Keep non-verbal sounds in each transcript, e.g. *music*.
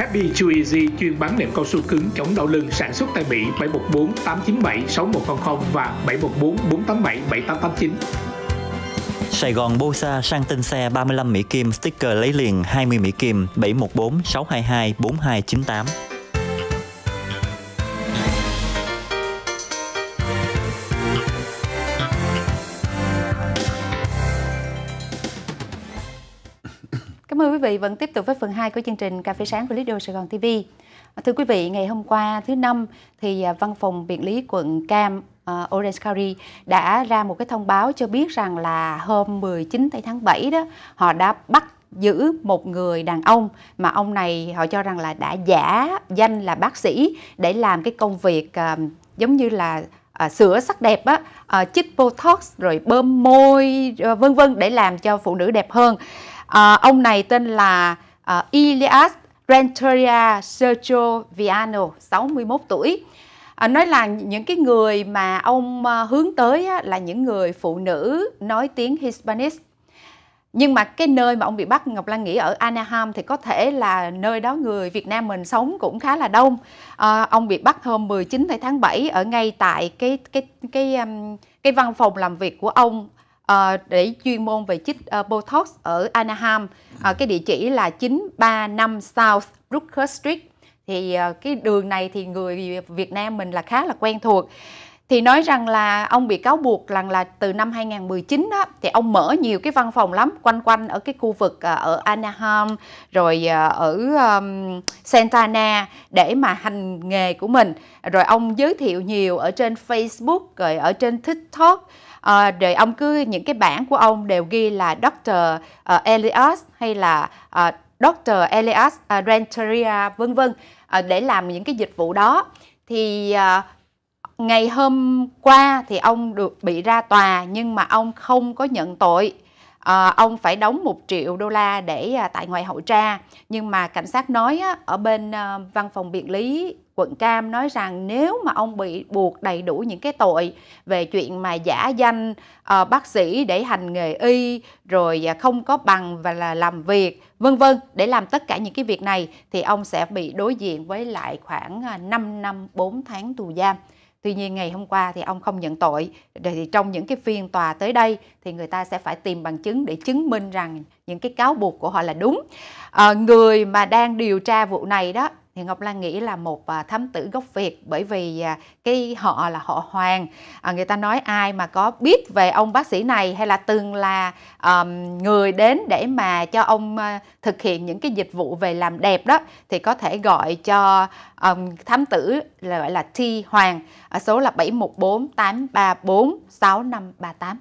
Happy Chew Easy chuyên bán nệm cao su cứng chống đau lưng sản xuất tại Mỹ 714 897 6100 và 714 487 7889. Sài Gòn Bosa sang tên xe 35 Mỹ Kim, sticker lấy liền 20 Mỹ Kim, 714 622 4298. Cảm ơn quý vị vẫn tiếp tục với phần 2 của chương trình Cà phê sáng của Lido Sài Gòn TV. Thưa quý vị, ngày hôm qua thứ năm thì à, văn phòng biện lý quận Cam uh, Orange County đã ra một cái thông báo cho biết rằng là hôm 19 tháng 7 đó họ đã bắt giữ một người đàn ông mà ông này họ cho rằng là đã giả danh là bác sĩ để làm cái công việc uh, giống như là à, sửa sắc đẹp á, à, chích botox rồi bơm môi ờ, vân vân để làm cho phụ nữ đẹp hơn. À, ông này tên là à, Ilias Renteria Sergio Viano, 61 tuổi. À, nói là những cái người mà ông à, hướng tới á, là những người phụ nữ nói tiếng Hispanic. Nhưng mà cái nơi mà ông bị bắt Ngọc Lan nghĩ ở Anaheim thì có thể là nơi đó người Việt Nam mình sống cũng khá là đông. À, ông bị bắt hôm 19 tháng 7 ở ngay tại cái cái cái cái, cái văn phòng làm việc của ông Ờ, để chuyên môn về chích uh, Botox ở Anaheim. À, cái địa chỉ là 935 South Brooker Street. Thì à, cái đường này thì người Việt Nam mình là khá là quen thuộc thì nói rằng là ông bị cáo buộc rằng là từ năm 2019 đó thì ông mở nhiều cái văn phòng lắm quanh quanh ở cái khu vực à, ở Anaheim rồi à, ở Santana để mà hành nghề của mình rồi ông giới thiệu nhiều ở trên Facebook rồi ở trên TikTok à, rồi ông cứ những cái bản của ông đều ghi là Dr. Ờ, Elias hay là uh, ờ, Dr. Elias uh, Renteria vân vân uh, để làm những cái dịch vụ đó thì uh, ngày hôm qua thì ông được bị ra tòa nhưng mà ông không có nhận tội à, ông phải đóng 1 triệu đô la để à, tại ngoại hậu tra nhưng mà cảnh sát nói á, ở bên à, văn phòng biện lý quận cam nói rằng nếu mà ông bị buộc đầy đủ những cái tội về chuyện mà giả danh à, bác sĩ để hành nghề y rồi à, không có bằng và là làm việc vân vân để làm tất cả những cái việc này thì ông sẽ bị đối diện với lại khoảng à, 5 năm 4 tháng tù giam Tuy nhiên ngày hôm qua thì ông không nhận tội. Để thì trong những cái phiên tòa tới đây thì người ta sẽ phải tìm bằng chứng để chứng minh rằng những cái cáo buộc của họ là đúng. À, người mà đang điều tra vụ này đó thì Ngọc Lan nghĩ là một à, thám tử gốc Việt bởi vì à, cái họ là họ Hoàng à, người ta nói ai mà có biết về ông bác sĩ này hay là từng là um, người đến để mà cho ông à, thực hiện những cái dịch vụ về làm đẹp đó thì có thể gọi cho um, thám tử là gọi là T Hoàng ở số là 714 834 6538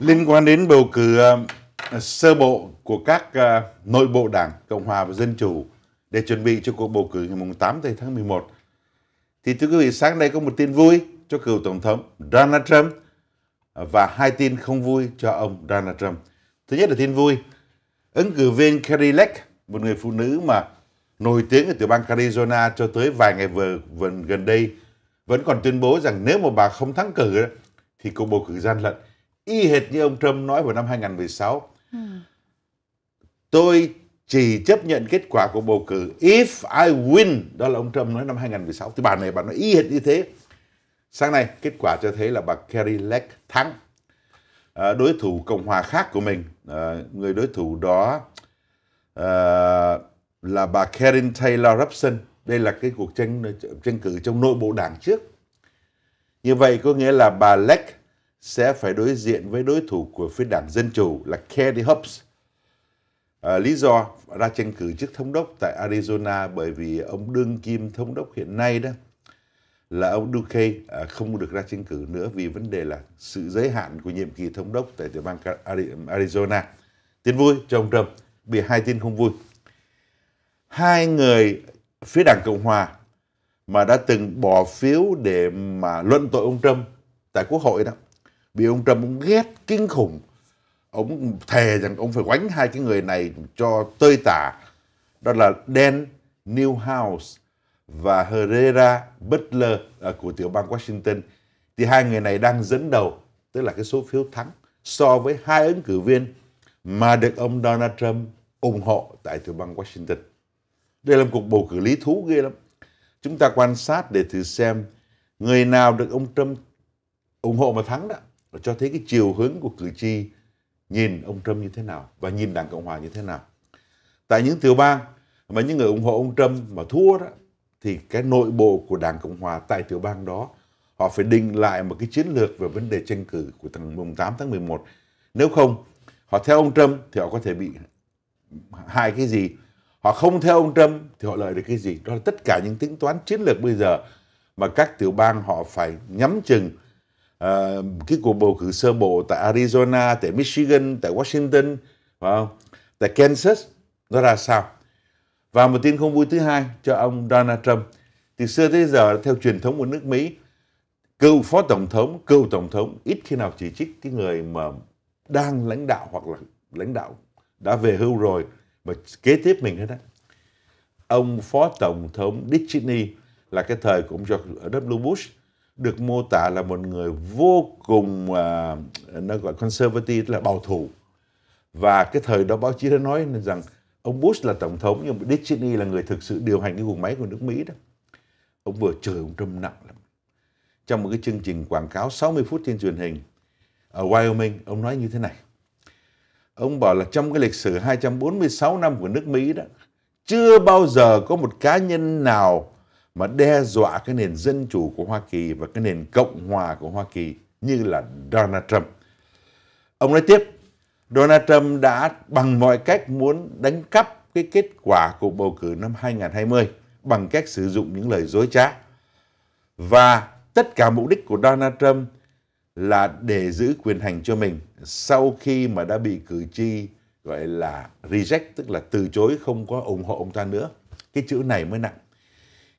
liên quan đến bầu cử uh, sơ bộ của các uh, nội bộ đảng Cộng hòa và Dân chủ để chuẩn bị cho cuộc bầu cử ngày 8 tháng 11. Thì thưa quý vị, sáng nay có một tin vui cho cựu Tổng thống Donald Trump và hai tin không vui cho ông Donald Trump. Thứ nhất là tin vui, ứng cử viên Carrie Lake, một người phụ nữ mà nổi tiếng ở tiểu bang Arizona cho tới vài ngày vừa, vừa gần đây vẫn còn tuyên bố rằng nếu mà bà không thắng cử thì cuộc bầu cử gian lận y hệt như ông Trump nói vào năm 2016. Ừ. Tôi chỉ chấp nhận kết quả của bầu cử if I win đó là ông Trump nói năm 2016 thì bà này bà nói y hệt như thế sáng nay kết quả cho thấy là bà Kerry Lake thắng à, đối thủ Cộng hòa khác của mình à, người đối thủ đó à, là bà Karen Taylor Robson đây là cái cuộc tranh tranh cử trong nội bộ đảng trước như vậy có nghĩa là bà Lake sẽ phải đối diện với đối thủ của phía đảng Dân Chủ là Kerry Hobbs À, lý do ra tranh cử chức thống đốc tại Arizona bởi vì ông đương kim thống đốc hiện nay đó là ông Duque à, không được ra tranh cử nữa vì vấn đề là sự giới hạn của nhiệm kỳ thống đốc tại tiểu bang Arizona. Tin vui cho ông Trump, bị hai tin không vui. Hai người phía đảng Cộng Hòa mà đã từng bỏ phiếu để mà luận tội ông Trump tại Quốc hội đó, bị ông Trump ghét kinh khủng ông thề rằng ông phải quánh hai cái người này cho tơi tả đó là Dan Newhouse và Herrera Butler à, của tiểu bang Washington thì hai người này đang dẫn đầu tức là cái số phiếu thắng so với hai ứng cử viên mà được ông Donald Trump ủng hộ tại tiểu bang Washington. Đây là một cuộc bầu cử lý thú ghê lắm. Chúng ta quan sát để thử xem người nào được ông Trump ủng hộ mà thắng đó cho thấy cái chiều hướng của cử tri nhìn ông Trump như thế nào và nhìn Đảng Cộng hòa như thế nào. Tại những tiểu bang mà những người ủng hộ ông Trump mà thua đó thì cái nội bộ của Đảng Cộng hòa tại tiểu bang đó họ phải định lại một cái chiến lược về vấn đề tranh cử của thằng mùng 8 tháng 11. Nếu không, họ theo ông Trump thì họ có thể bị hại cái gì? Họ không theo ông Trump thì họ lợi được cái gì? Đó là tất cả những tính toán chiến lược bây giờ mà các tiểu bang họ phải nhắm chừng uh, cái cuộc bầu cử sơ bộ tại Arizona, tại Michigan, tại Washington, phải không? tại Kansas nó ra sao? Và một tin không vui thứ hai cho ông Donald Trump. Từ xưa tới giờ theo truyền thống của nước Mỹ, cựu phó tổng thống, cựu tổng thống ít khi nào chỉ trích cái người mà đang lãnh đạo hoặc là lãnh đạo đã về hưu rồi mà kế tiếp mình hết á. Ông phó tổng thống Dick Cheney là cái thời cũng cho George W. Bush được mô tả là một người vô cùng à, nó gọi conservative tức là bảo thủ và cái thời đó báo chí đã nói rằng ông Bush là tổng thống nhưng Dick Cheney là người thực sự điều hành cái guồng máy của nước Mỹ đó ông vừa chửi ông Trump nặng lắm trong một cái chương trình quảng cáo 60 phút trên truyền hình ở Wyoming ông nói như thế này ông bảo là trong cái lịch sử 246 năm của nước Mỹ đó chưa bao giờ có một cá nhân nào mà đe dọa cái nền dân chủ của Hoa Kỳ và cái nền cộng hòa của Hoa Kỳ như là Donald Trump. Ông nói tiếp, Donald Trump đã bằng mọi cách muốn đánh cắp cái kết quả của bầu cử năm 2020 bằng cách sử dụng những lời dối trá. Và tất cả mục đích của Donald Trump là để giữ quyền hành cho mình sau khi mà đã bị cử tri gọi là reject tức là từ chối không có ủng hộ ông ta nữa. Cái chữ này mới nặng.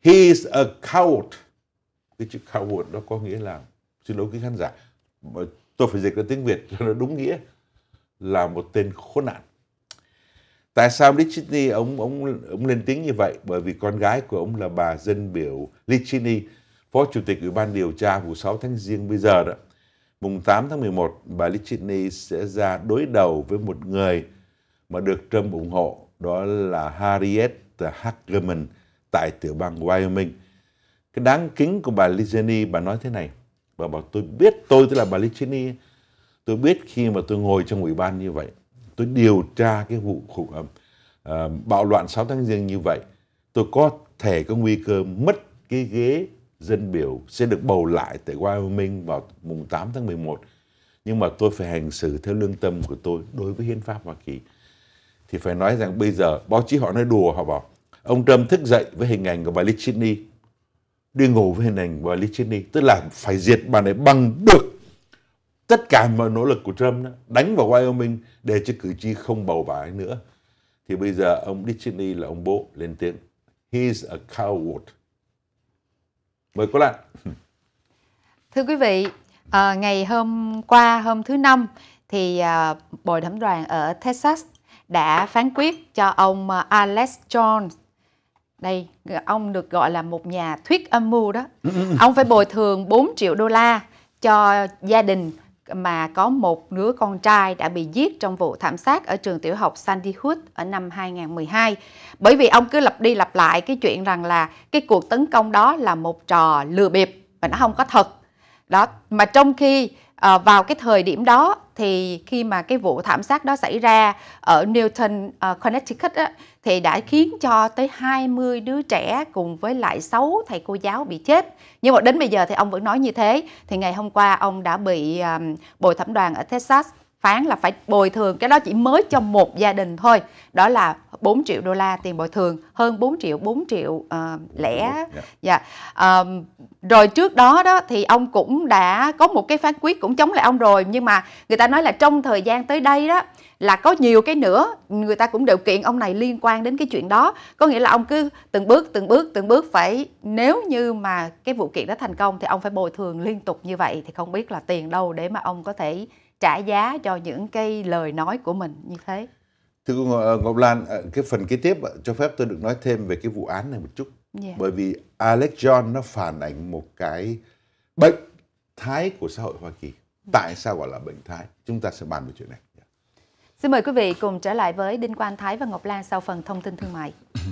He is a coward. Cái chữ coward đó có nghĩa là, xin lỗi quý khán giả, tôi phải dịch ra tiếng Việt cho nó đúng nghĩa là một tên khốn nạn. Tại sao Dick ông ông ông lên tiếng như vậy? Bởi vì con gái của ông là bà dân biểu Dick phó chủ tịch ủy ban điều tra vụ 6 tháng riêng bây giờ đó. Mùng 8 tháng 11, bà Dick sẽ ra đối đầu với một người mà được Trump ủng hộ, đó là Harriet Hageman, tại tiểu bang Wyoming. Cái đáng kính của bà Ligeni, bà nói thế này. Bà bảo tôi biết tôi tức là bà Ligeni, tôi biết khi mà tôi ngồi trong ủy ban như vậy, tôi điều tra cái vụ khủng, uh, uh, bạo loạn 6 tháng giêng như vậy, tôi có thể có nguy cơ mất cái ghế dân biểu sẽ được bầu lại tại Wyoming vào mùng 8 tháng 11. Nhưng mà tôi phải hành xử theo lương tâm của tôi đối với hiến pháp Hoa Kỳ. Thì phải nói rằng bây giờ báo chí họ nói đùa họ bảo Ông Trump thức dậy với hình ảnh của bà Lichini, đi ngủ với hình ảnh của bà Lichini, tức là phải diệt bà này bằng được tất cả mọi nỗ lực của Trump đó, đánh vào Wyoming để cho cử tri không bầu bà ấy nữa. Thì bây giờ ông Dichini là ông bố lên tiếng. He's a coward. Mời cô lại. Thưa quý vị, à, ngày hôm qua, hôm thứ Năm, thì à, Bồi thẩm đoàn ở Texas đã phán quyết cho ông ờ, Alex Jones đây ông được gọi là một nhà thuyết âm mưu đó ừ, ừ, ừ. ông phải bồi thường 4 triệu đô la cho gia đình mà có một đứa con trai đã bị giết trong vụ thảm sát ở trường tiểu học Sandy Hook ở năm 2012. Bởi vì ông cứ lặp đi lặp lại cái chuyện rằng là cái cuộc tấn công đó là một trò lừa bịp và nó không có thật. Đó, mà trong khi À, vào cái thời điểm đó thì khi mà cái vụ thảm sát đó xảy ra ở Newton, uh, Connecticut á, thì đã khiến cho tới 20 đứa trẻ cùng với lại 6 thầy cô giáo bị chết. Nhưng mà đến bây giờ thì ông vẫn nói như thế. Thì ngày hôm qua ông đã bị um, bồi thẩm đoàn ở Texas phán là phải bồi thường cái đó chỉ mới cho một gia đình thôi đó là 4 triệu đô la tiền bồi thường hơn 4 triệu 4 triệu uh, lẻ dạ yeah. Dạ. um, rồi trước đó đó thì ông cũng đã có một cái phán quyết cũng chống lại ông rồi nhưng mà người ta nói là trong thời gian tới đây đó là có nhiều cái nữa người ta cũng điều kiện ông này liên quan đến cái chuyện đó có nghĩa là ông cứ từng bước từng bước từng bước phải nếu như mà cái vụ kiện đó thành công thì ông phải bồi thường liên tục như vậy thì không biết là tiền đâu để mà ông có thể trả giá cho những cái lời nói của mình như thế thưa cô Ngọc ờ, Lan ờ, cái phần kế tiếp ờ, cho phép tôi được nói thêm về cái vụ án này một chút yeah. Dạ. bởi vì Alex John nó phản ảnh một cái bệnh thái của xã hội Hoa Kỳ tại sao gọi là bệnh thái chúng ta sẽ bàn về chuyện này dạ. Xin mời quý vị cùng trở lại với Đinh Quang Thái và Ngọc Lan sau phần thông tin thương mại. *clears throat*